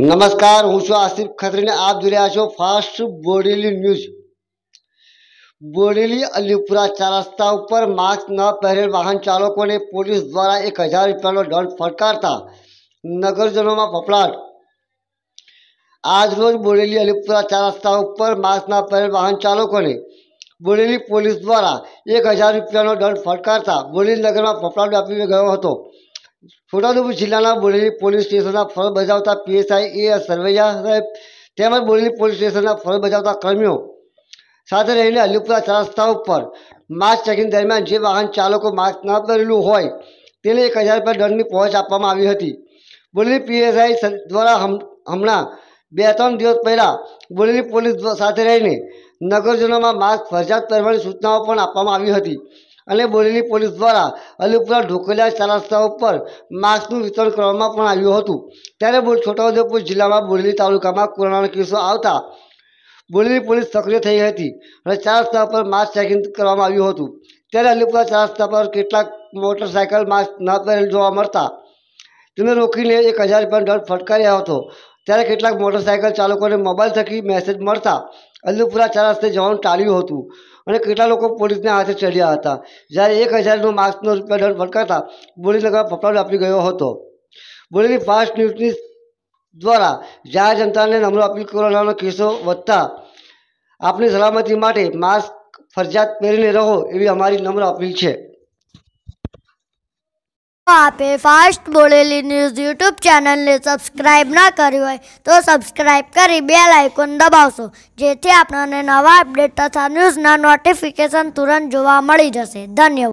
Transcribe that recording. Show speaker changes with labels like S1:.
S1: નમસ્કાર હું છું આસિફ ખત્રીને આપ જોઈ રહ્યા છો ફાસ્ટ બોડેલી ન્યૂઝ બોડેલી અલીપુરા ચાર રસ્તા ઉપર માસ્ક ન પહેરેલ વાહન ચાલકોને પોલીસ દ્વારા એક હજાર રૂપિયાનો દંડ ફટકારતા નગરજનોમાં ફફડાટ આજરોજ બોડેલી અલીપુરા ચાર રસ્તા ઉપર માસ્ક ન પહેરેલ વાહન ચાલકોને બોડેલી પોલીસ દ્વારા એક હજાર રૂપિયાનો દંડ ફટકારતા બોડેલી નગરમાં ફફડાટ વ્યાપી ગયો હતો છોટાઉદેપુર જિલ્લાના બોડેલી પોલીસ સ્ટેશનના ફળ બજાવતા પીએસઆઈ એ સરવૈયા સાહેબ તેમજ બોડેલી પોલીસ સ્ટેશનના ફળ બજાવતા કર્મીઓ સાથે રહીને અલીપુરા ચાર ઉપર માસ્ક ચેકિંગ દરમિયાન જે વાહન ચાલકો માસ્ક ન પહેરેલું હોય તેને એક હજાર રૂપિયા દંડની પહોંચ આપવામાં આવી હતી બોડેલી પીએસઆઈ દ્વારા હમણાં બે ત્રણ દિવસ પહેલાં બોડેલી પોલીસ સાથે રહીને નગરજનોમાં માસ્ક ફરજિયાત પહેરવાની સૂચનાઓ પણ આપવામાં આવી હતી અલે બોરલીની પોલીસ દ્વારા અલુપરા ઢોકળાના રસ્તા ઉપર માસ્કનું વિતરણ કરવામાં પણ આવ્યું હતું ત્યારે બોર છોટાઉદેપુર જિલ્લામાં બોરલી તાલુકામાં કોરોનાનો કિસ્સો આવતા બોરલી પોલીસ સક્રિય થઈ હતી અને ચાસ્તા પર માસ્ક แจก નું કરવામાં આવ્યું હતું ત્યારે અલુપરા રસ્તા પર કેટલા મોટરસાઇકલ માસ્ક નતર જોવા મળતા તેને રોકીને 1000 રૂપિયાનો દંડ ફટકારી આવતો ત્યારે કેટલા મોટરસાઇકલ ચાલકોને મોબાઈલથી મેસેજ મળતા અલ્લુપુરા ચાર રસ્તે જવાનું ટાળ્યું હતું અને કેટલા લોકો પોલીસના હાથે ચડ્યા હતા જ્યારે એક હજારનો માર્ક્સનો રૂપિયા દંડ ફટકારતા બોરીનગરમાં ફફડાટ આપી ગયો હતો બોરેલી ફાસ્ટ ન્યૂઝની દ્વારા જાહેર જનતાને નમ્ર અપીલ કરવાનો કેસો વધતા આપની સલામતી માટે માસ્ક ફરજિયાત પહેરીને રહો એવી અમારી નમ્ર અપીલ છે
S2: આપે fast Bodeli news YouTube channel ને સબસ્ક્રાઇબ ન કરી હોય તો સબસ્ક્રાઇબ કરી બેલ આઇકન દબાવજો જેથી આપણને નવા અપડેટ તથા ન્યૂઝ ના નોટિફિકેશન તુરંત જોવા મળી જશે ધન્ય